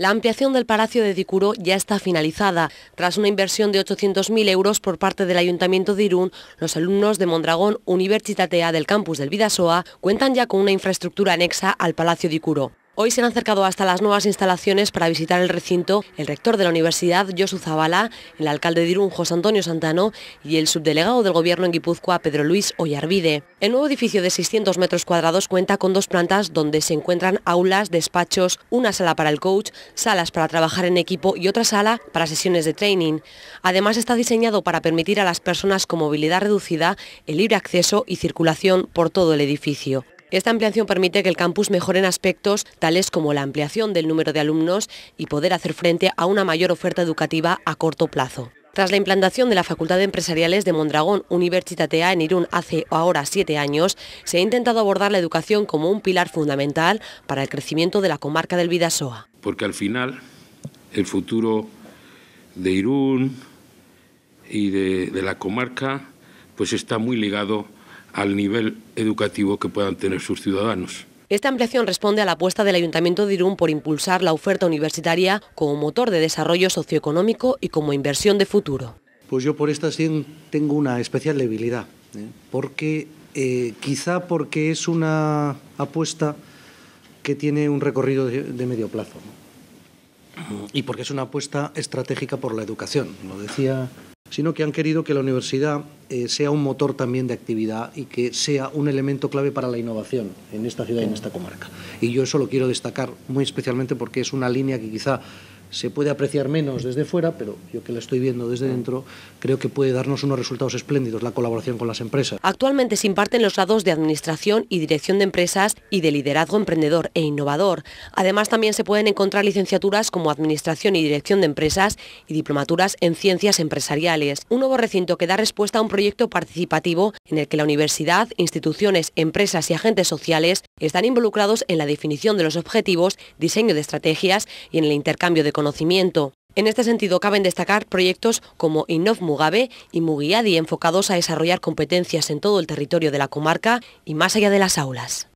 La ampliación del Palacio de DiCuro ya está finalizada. Tras una inversión de 800.000 euros por parte del Ayuntamiento de Irún, los alumnos de Mondragón Universitatea del campus del Vidasoa cuentan ya con una infraestructura anexa al Palacio de DiCuro. Hoy se han acercado hasta las nuevas instalaciones para visitar el recinto el rector de la universidad, Josu Zabala, el alcalde de Irún, José Antonio Santano, y el subdelegado del gobierno en Guipúzcoa, Pedro Luis Ollarvide. El nuevo edificio de 600 metros cuadrados cuenta con dos plantas donde se encuentran aulas, despachos, una sala para el coach, salas para trabajar en equipo y otra sala para sesiones de training. Además está diseñado para permitir a las personas con movilidad reducida el libre acceso y circulación por todo el edificio. Esta ampliación permite que el campus mejore en aspectos tales como la ampliación del número de alumnos y poder hacer frente a una mayor oferta educativa a corto plazo. Tras la implantación de la Facultad de Empresariales de Mondragón Universitatea en Irún hace ahora siete años, se ha intentado abordar la educación como un pilar fundamental para el crecimiento de la comarca del Vidasoa. Porque al final el futuro de Irún y de, de la comarca pues está muy ligado al nivel educativo que puedan tener sus ciudadanos. Esta ampliación responde a la apuesta del Ayuntamiento de Irún por impulsar la oferta universitaria como motor de desarrollo socioeconómico y como inversión de futuro. Pues yo por esta sí tengo una especial debilidad, ¿eh? porque eh, quizá porque es una apuesta que tiene un recorrido de, medio plazo y porque es una apuesta estratégica por la educación. Lo decía sino que han querido que la universidad eh, sea un motor también de actividad y que sea un elemento clave para la innovación en esta ciudad y en esta comarca. Y yo eso lo quiero destacar muy especialmente porque es una línea que quizá se puede apreciar menos desde fuera, pero yo que la estoy viendo desde dentro, creo que puede darnos unos resultados espléndidos la colaboración con las empresas. Actualmente se imparten los grados de Administración y Dirección de Empresas y de Liderazgo Emprendedor e Innovador. Además, también se pueden encontrar licenciaturas como Administración y Dirección de Empresas y diplomaturas en Ciencias Empresariales. Un nuevo recinto que da respuesta a un proyecto participativo en el que la universidad, instituciones, empresas y agentes sociales están involucrados en la definición de los objetivos, diseño de estrategias y en el intercambio de conocimiento. En este sentido, caben destacar proyectos como Innov Mugabe y Mugiadi enfocados a desarrollar competencias en todo el territorio de la comarca y más allá de las aulas.